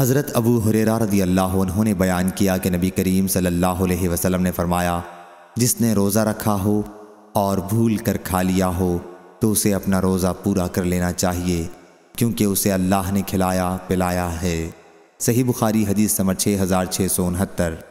हज़रत अबू हुरेरा रदी अल्लाह उन्होंने बयान किया कि नबी करीम सल्लल्लाहु अलैहि वसल्लम ने फरमाया जिसने रोज़ा रखा हो और भूल कर खा लिया हो तो उसे अपना रोज़ा पूरा कर लेना चाहिए क्योंकि उसे अल्लाह ने खिलाया पिलाया है सही बुखारी हदीस नंबर छः हज़ार छः सौ उनहत्तर